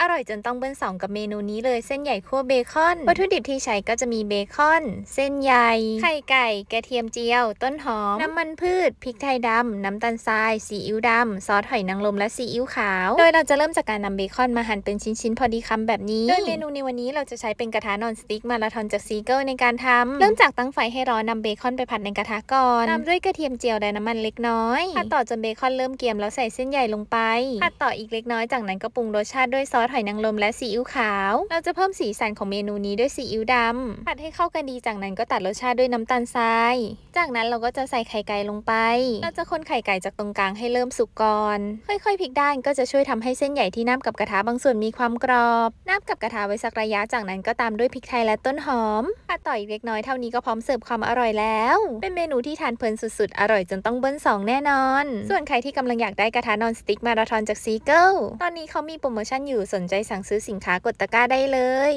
อร่อยจนต้องเบิ้ลสองกับเมนูนี้เลยเส้นใหญ่คั่วเบคอน วัตถุดิบที่ใช้ก็จะมีเบคอน เส้นใหญ่ ไข่ไก่กระเทียมเจียว ต้นหอม น้ำมันพืชพริกไทยดำน้ำตาลทรายซีอิ๊วดำซอสหอยนางรมและซีอิ๊วขาว โดยเราจะเริ่มจากการนำเบคอนมาหั่นเป็นชิ้นๆ พอดีคำแบบนี้ โดยเมนูในวันนี้เราจะใช้เป็นกระทะนอนสติ๊กมาราทอนจากซีเกิลในการทำเริ่มจากตั้งไฟให้ร้อนนำเบคอนไปผัดในกระทะก่อนนำด้วยกระเทียมเจียวและน้ำมันเล็กน้อยผัดต่อจนเบคอนเริ่มเกรียมแล้วใส่เส้นใหญ่ลงไปผัดต่ออีกเล็กน้อยจากนั้นก็ปรุงรสชาติด้วยซอสหอยนางรมและซีอิ๊วขาว เราจะเพิ่มสีสันของเมนูนี้ด้วยซีอิ๊วดำผัดให้เข้ากันดีจากนั้นก็ตัดรสชาติด้วยน้ำตาลทราย จากนั้นเราก็จะใส่ไข่ไก่ ลงไป เราจะคนไข่ไก่จากตรงกลางให้เริ่มสุกก่อน ค่อยๆพลิกด้านก็จะช่วยทำให้เส้นใหญ่ที่น้ำกับกระทะบางส่วนมีความกรอบ น้ำกับกระทะไว้สักระยะจากนั้น ก็ตามด้วยพริกไทยและต้นหอมผัดต่ออีกเล็กน้อยเท่านี้ก็พร้อมเสิร์ฟความอร่อยแล้ว เป็นเมนูที่ทานเพลินสุดๆ อร่อยจนต้องเบิ้ลสองแน่นอน ส่วนใครที่กำลังอยากได้กระทะนอนสติ๊กมาราธอนจากซีเกิลตอนนี้เขามีโปรโมชั่นอยู่สนนใจสั่งซื้อสินค้ากดตะกร้าได้เลย